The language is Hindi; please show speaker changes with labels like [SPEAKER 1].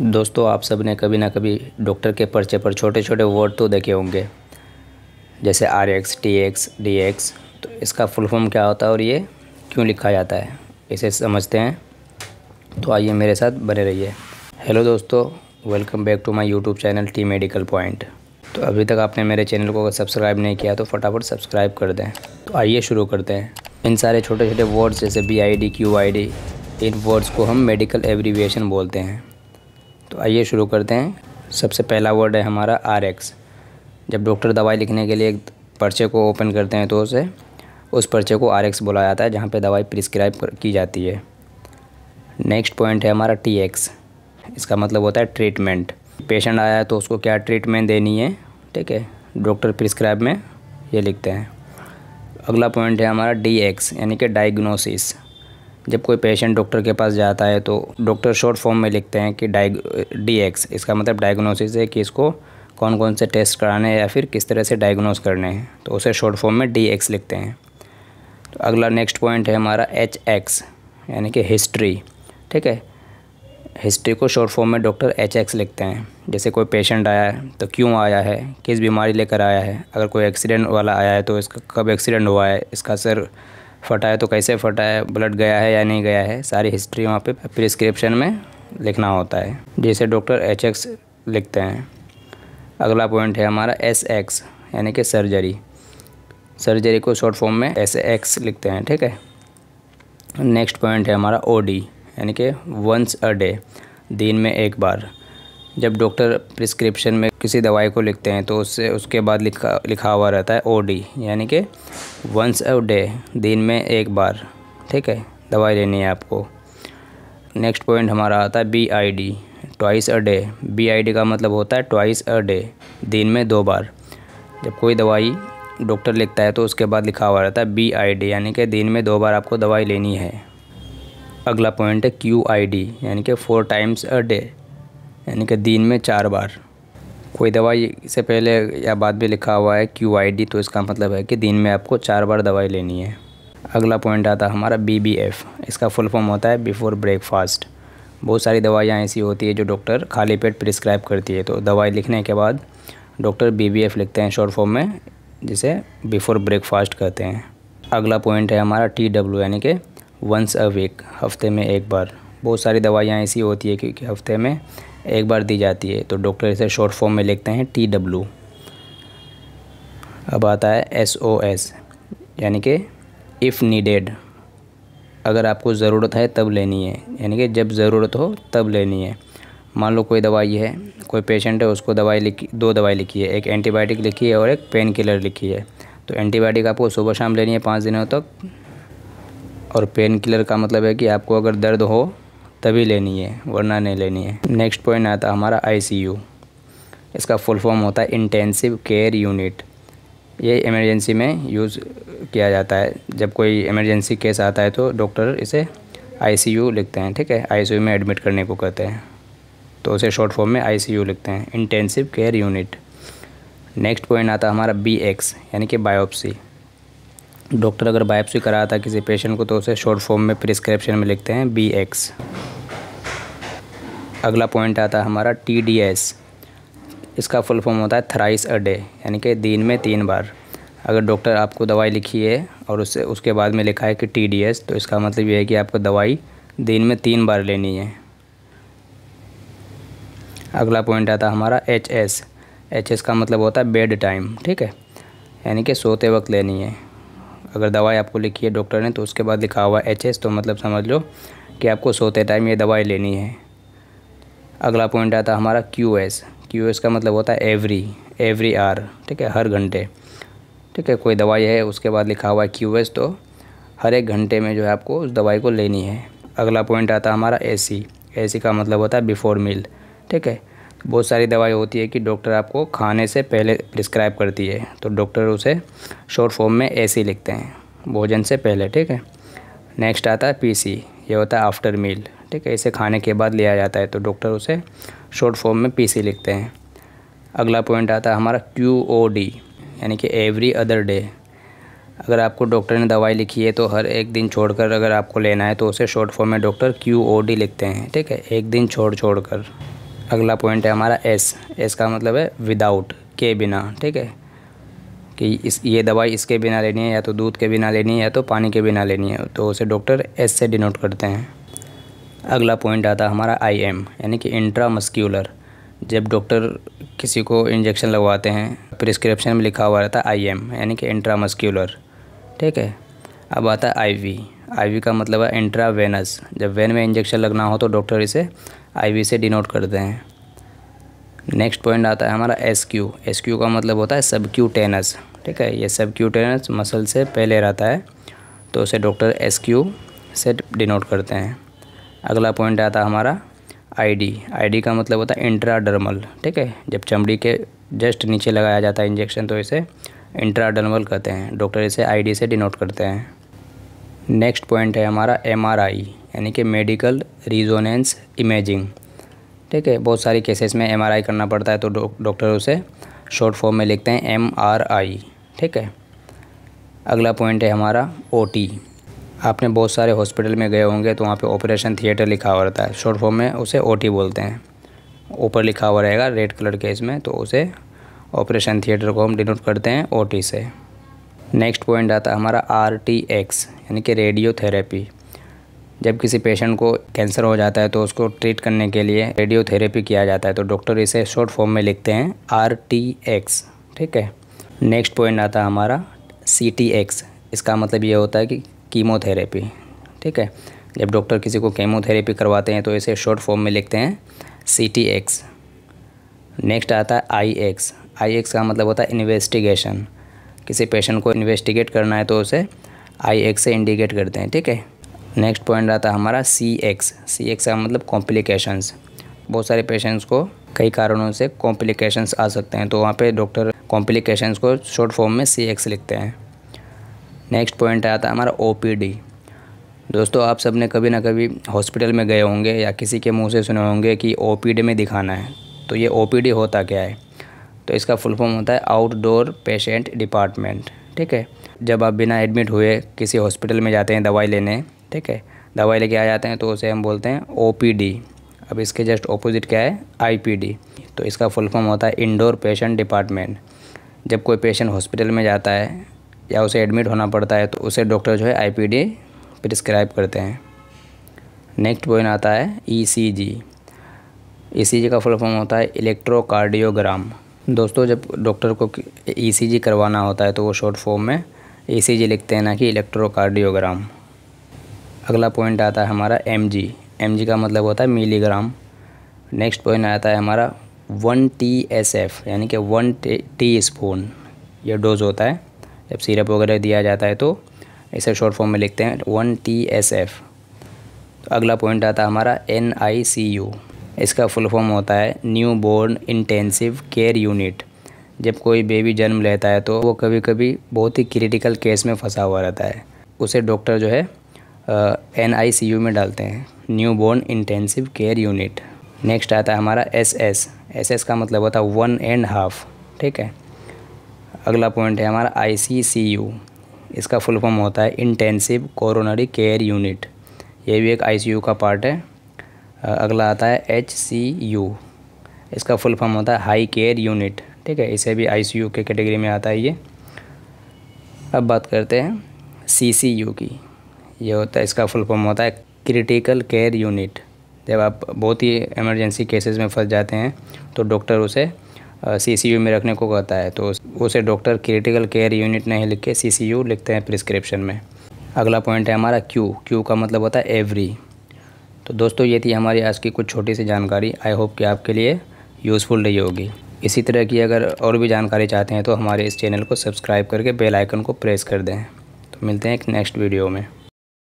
[SPEAKER 1] दोस्तों आप सब ने कभी ना कभी डॉक्टर के पर्चे पर छोटे छोटे वर्ड तो देखे होंगे जैसे R X T X D X तो इसका फुल फॉर्म क्या होता है और ये क्यों लिखा जाता है इसे समझते हैं तो आइए मेरे साथ बने रहिए हेलो दोस्तों welcome back to my YouTube channel T medical point तो अभी तक आपने मेरे चैनल को अगर सब्सक्राइब नहीं किया तो फटाफट सब्सक्राइब कर दें तो आइए शुरू करते हैं इन सारे छोटे छोटे वर्ड्स जैसे B I D Q I D इन वर्ड्स को हम मेडिकल एब्रीविएशन बोलते हैं तो आइए शुरू करते हैं सबसे पहला वर्ड है हमारा आर एक्स जब डॉक्टर दवाई लिखने के लिए एक पर्चे को ओपन करते हैं तो उसे उस पर्चे को आर एक्स बोला जाता है जहाँ पे दवाई प्रिस्क्राइब की जाती है नेक्स्ट पॉइंट है हमारा टी एक्स इसका मतलब होता है ट्रीटमेंट पेशेंट आया है तो उसको क्या ट्रीटमेंट देनी है ठीक है डॉक्टर प्रिस्क्राइब में ये लिखते हैं अगला पॉइंट है हमारा डी एक्स यानी कि डायग्नोसिस जब कोई पेशेंट डॉक्टर के पास जाता है तो डॉक्टर शॉर्ट फॉर्म में लिखते हैं कि डाइग डी एक्स इसका मतलब डायग्नोसिस है कि इसको कौन कौन से टेस्ट कराने हैं या फिर किस तरह से डायग्नोस करने हैं तो उसे शॉर्ट फॉर्म में डी एक्स लिखते हैं तो अगला नेक्स्ट पॉइंट है हमारा एच एक्स यानी कि हिस्ट्री ठीक है हिस्ट्री को शॉर्ट फॉर्म में डॉक्टर एच एक्स लिखते हैं जैसे कोई पेशेंट आया है तो क्यों आया है किस बीमारी लेकर आया है अगर कोई एक्सीडेंट वाला आया है तो इसका कब एक्सीडेंट हुआ है इसका सर फटा है तो कैसे फटा है ब्लड गया है या नहीं गया है सारी हिस्ट्री वहाँ पे प्रिस्क्रिप्शन में लिखना होता है जैसे डॉक्टर एच एक्स लिखते हैं अगला पॉइंट है हमारा एस एक्स यानी कि सर्जरी सर्जरी को शॉर्ट फॉर्म में एस एक्स लिखते हैं ठीक है नेक्स्ट पॉइंट है हमारा ओ डी यानी कि वंस अ डे दिन में एक बार जब डॉक्टर प्रिस्क्रिप्शन में किसी दवाई को लिखते हैं तो उससे उसके बाद लिखा लिखा हुआ रहता है ओडी यानी कि वंस अ डे दिन में एक बार ठीक है दवाई लेनी है आपको नेक्स्ट पॉइंट हमारा आता है B I D twice a day B I D का मतलब होता है ट्वाइस अ डे दिन में दो बार जब कोई दवाई डॉक्टर लिखता है तो उसके बाद लिखा हुआ रहता है बी आई डी यानी कि दिन में दो बार आपको दवाई लेनी है अगला पॉइंट है क्यू आई डी यानी कि फ़ोर टाइम्स अ डे यानी कि दिन में चार बार कोई दवाई से पहले या बाद में लिखा हुआ है क्यू आई डी तो इसका मतलब है कि दिन में आपको चार बार दवाई लेनी है अगला पॉइंट आता है हमारा बी बी एफ़ इसका फुल फॉर्म होता है बिफ़ोर ब्रेकफास्ट बहुत सारी दवाइयाँ ऐसी होती है जो डॉक्टर खाली पेट प्रिस्क्राइब करती है तो दवाई लिखने के बाद डॉक्टर बी बी एफ़ लिखते हैं शॉर्ट फॉर्म में जिसे बिफ़ोर ब्रेकफास्ट कहते हैं अगला पॉइंट है हमारा टी डब्ल्यू यानी कि वंस अ वीक हफ्ते में एक बार बहुत सारी दवाइयाँ ऐसी होती है क्योंकि हफ्ते में एक बार दी जाती है तो डॉक्टर इसे शॉर्ट फॉर्म में लिखते हैं टी डब्लू अब आता है एस ओ एस यानी कि इफ़ नीडेड अगर आपको ज़रूरत है तब लेनी है यानी कि जब ज़रूरत हो तब लेनी है मान लो कोई दवाई है कोई पेशेंट है उसको दवाई लिखी दो दवाई लिखी है एक एंटीबायोटिक लिखी है और एक पेन किलर लिखी है तो एंटीबायोटिक आपको सुबह शाम लेनी है पाँच दिनों तक और पेन किलर का मतलब है कि आपको अगर दर्द हो तभी लेनी है वरना नहीं लेनी है नेक्स्ट पॉइंट आता हमारा आईसीयू इसका फुल फॉर्म होता है इंटेंसिव केयर यूनिट ये इमरजेंसी में यूज़ किया जाता है जब कोई इमरजेंसी केस आता है तो डॉक्टर इसे आईसीयू लिखते हैं ठीक है आईसीयू में एडमिट करने को कहते हैं तो उसे शॉर्ट फॉर्म में आईसीयू लिखते हैं intensive care unit next point आता है हमारा बी एक्स यानी कि बायोप्सी डॉक्टर अगर बायोप्सी कराता किसी पेशेंट को तो उसे शॉर्ट फॉर्म में प्रिस्क्रिप्शन में लिखते हैं बी एक्स अगला पॉइंट आता है हमारा टी डी एस इसका फुल फॉर्म होता है थ्राइस अ डे यानी कि दिन में तीन बार अगर डॉक्टर आपको दवाई लिखी है और उससे उसके बाद में लिखा है कि टी डी एस तो इसका मतलब ये है कि आपको दवाई दिन में तीन बार लेनी है अगला पॉइंट आता है हमारा एच एस एच एस का मतलब होता है बेड टाइम ठीक है यानी कि सोते वक्त लेनी है अगर दवाई आपको लिखी है डॉक्टर ने तो उसके बाद लिखा हुआ एच एस तो मतलब समझ लो कि आपको सोते टाइम ये दवाई लेनी है अगला पॉइंट आता है हमारा क्यू एस क्यू एस का मतलब होता है एवरी एवरी आर ठीक है हर घंटे ठीक है कोई दवाई है उसके बाद लिखा हुआ है क्यू एस तो हर एक घंटे में जो है आपको उस दवाई को लेनी है अगला पॉइंट आता है हमारा ए सी ए सी का मतलब होता है बिफ़ोर मील ठीक है बहुत सारी दवाई होती है कि डॉक्टर आपको खाने से पहले प्रिस्क्राइब करती है तो डॉक्टर उसे शॉर्ट फॉर्म में ए सी लिखते हैं भोजन से पहले ठीक है नेक्स्ट आता है पी सी ये होता है आफ्टर मील ठीक है इसे खाने के बाद लिया जाता है तो डॉक्टर उसे शॉर्ट फॉर्म में पी लिखते हैं अगला पॉइंट आता है हमारा क्यू ओ डी यानी कि एवरी अदर डे अगर आपको डॉक्टर ने दवाई लिखी है तो हर एक दिन छोड़कर अगर आपको लेना है तो उसे शॉर्ट फॉर्म में डॉक्टर क्यू ओ डी लिखते हैं ठीक है एक दिन छोड़ छोड़ कर अगला पॉइंट है हमारा एस एस का मतलब है विदाउट के बिना ठीक है कि इस ये दवाई इसके बिना लेनी है या तो दूध के बिना लेनी है या तो पानी के बिना लेनी है तो उसे डॉक्टर एस से डिनोट करते हैं अगला पॉइंट आता हमारा आई एम यानी कि इंट्रा मस्क्यूलर जब डॉक्टर किसी को इंजेक्शन लगवाते हैं प्रिस्क्रिप्शन में लिखा हुआ रहता है आई एम यानी कि इंट्रा मस्क्यूलर ठीक है अब आता है आई वी आई वी का मतलब है इंट्रा वेनस जब वेन में इंजेक्शन लगना हो तो डॉक्टर इसे आई वी से डिनोट करते हैं नेक्स्ट पॉइंट आता है हमारा एस क्यू एस क्यू का मतलब होता है सब क्यू टेनस ठीक है ये सब क्यू टेनस मसल से पहले रहता है तो उसे डॉक्टर एस क्यू से डिनोट करते हैं अगला पॉइंट आता है हमारा आईडी आईडी का मतलब होता है इंट्राडर्मल ठीक है जब चमड़ी के जस्ट नीचे लगाया जाता है इंजेक्शन तो इसे इंट्राडर्मल कहते हैं डॉक्टर इसे आईडी से डिनोट करते हैं नेक्स्ट पॉइंट है हमारा एमआरआई यानी कि मेडिकल रिजोनेंस इमेजिंग ठीक है बहुत सारी केसेस में एमआरआई करना पड़ता है तो डॉक्टर उसे शॉर्ट फॉर्म में लिखते हैं एम ठीक है अगला पॉइंट है हमारा ओ आपने बहुत सारे हॉस्पिटल में गए होंगे तो वहाँ पे ऑपरेशन थिएटर लिखा हुआ रहता है शॉर्ट फॉर्म में उसे ओ बोलते हैं ऊपर लिखा हुआ रहेगा रेड कलर के इसमें तो उसे ऑपरेशन थिएटर को हम डिनोट करते हैं ओ से नेक्स्ट पॉइंट आता है हमारा आर यानी कि रेडियो थेरेपी जब किसी पेशेंट को कैंसर हो जाता है तो उसको ट्रीट करने के लिए रेडियो किया जाता है तो डॉक्टर इसे शॉर्ट फॉर्म में लिखते हैं आर ठीक है नेक्स्ट पॉइंट आता है हमारा सी इसका मतलब ये होता है कि कीमोथेरेपी ठीक है जब डॉक्टर किसी को कीमोथेरेपी करवाते हैं तो इसे शॉर्ट फॉर्म में लिखते हैं सी टी एक्स नेक्स्ट आता है आई एक्स आई एक्स का मतलब होता है इन्वेस्टिगेशन किसी पेशेंट को इन्वेस्टिगेट करना है तो उसे आई एक्स से इंडिकेट करते हैं ठीक है नेक्स्ट पॉइंट आता है हमारा सी एक्स सी एक्स का मतलब कॉम्प्लिकेशंस बहुत सारे पेशेंट्स को कई कारणों से कॉम्प्लिकेशंस आ सकते हैं तो वहाँ पे डॉक्टर कॉम्प्लिकेशंस को शॉर्ट फॉर्म में सी एक्स लिखते हैं नेक्स्ट पॉइंट आता है हमारा ओ दोस्तों आप सब ने कभी ना कभी हॉस्पिटल में गए होंगे या किसी के मुंह से सुने होंगे कि ओ में दिखाना है तो ये ओ होता क्या है तो इसका फुल फॉर्म होता है आउटडोर पेशेंट डिपार्टमेंट ठीक है जब आप बिना एडमिट हुए किसी हॉस्पिटल में जाते हैं दवाई लेने ठीक है दवाई लेके आ जाते हैं तो उसे हम बोलते हैं ओ अब इसके जस्ट ऑपोजिट क्या है आई तो इसका फुल फॉर्म होता है इंडोर पेशेंट डिपार्टमेंट जब कोई पेशेंट हॉस्पिटल में जाता है या उसे एडमिट होना पड़ता है तो उसे डॉक्टर जो है आईपीडी प्रिस्क्राइब करते हैं नेक्स्ट पॉइंट आता है ईसीजी e ईसीजी e का फुल फॉर्म होता है इलेक्ट्रोकार्डियोग्राम दोस्तों जब डॉक्टर को ईसीजी e करवाना होता है तो वो शॉर्ट फॉर्म में ईसीजी लिखते हैं ना कि इलेक्ट्रोकार्डियोग्राम अगला पॉइंट आता है हमारा एम जी का मतलब होता है मिलीग्राम नेक्स्ट पॉइंट आता है हमारा वन टी एस एफ यानी कि वन टी स्पून यह डोज होता है जब सिरप वगैरह दिया जाता है तो इसे शॉर्ट फॉर्म में लिखते हैं वन टी एस एफ तो अगला पॉइंट आता है हमारा एन आई सी यू इसका फुल फॉर्म होता है newborn intensive care unit जब कोई बेबी जन्म लेता है तो वो कभी कभी बहुत ही क्रिटिकल केस में फंसा हुआ रहता है उसे डॉक्टर जो है एन आई सी यू में डालते हैं newborn intensive care unit next आता है हमारा एस एस एस एस का मतलब होता है वन एंड हाफ ठीक है अगला पॉइंट है हमारा आईसीसीयू इसका फुल फॉर्म होता है इंटेंसिव कोरोनरी केयर यूनिट ये भी एक आईसीयू का पार्ट है अगला आता है एचसीयू इसका फुल फॉर्म होता है हाई केयर यूनिट ठीक है इसे भी आईसीयू के कैटेगरी में आता है ये अब बात करते हैं सीसीयू की ये होता है इसका फुल फॉर्म होता है क्रिटिकल केयर यूनिट जब आप बहुत ही इमरजेंसी केसेस में फंस जाते हैं तो डॉक्टर उसे सी सी यू में रखने को कहता है तो उसे डॉक्टर क्रिटिकल केयर यूनिट नहीं लिख के सी लिखते हैं प्रिस्क्रिप्शन में अगला पॉइंट है हमारा क्यू क्यू का मतलब होता है एवरी तो दोस्तों ये थी हमारी आज की कुछ छोटी सी जानकारी आई होप कि आपके लिए यूज़फुल रही होगी इसी तरह की अगर और भी जानकारी चाहते हैं तो हमारे इस चैनल को सब्सक्राइब करके बेल आइकन को प्रेस कर दें तो मिलते हैं एक नेक्स्ट वीडियो में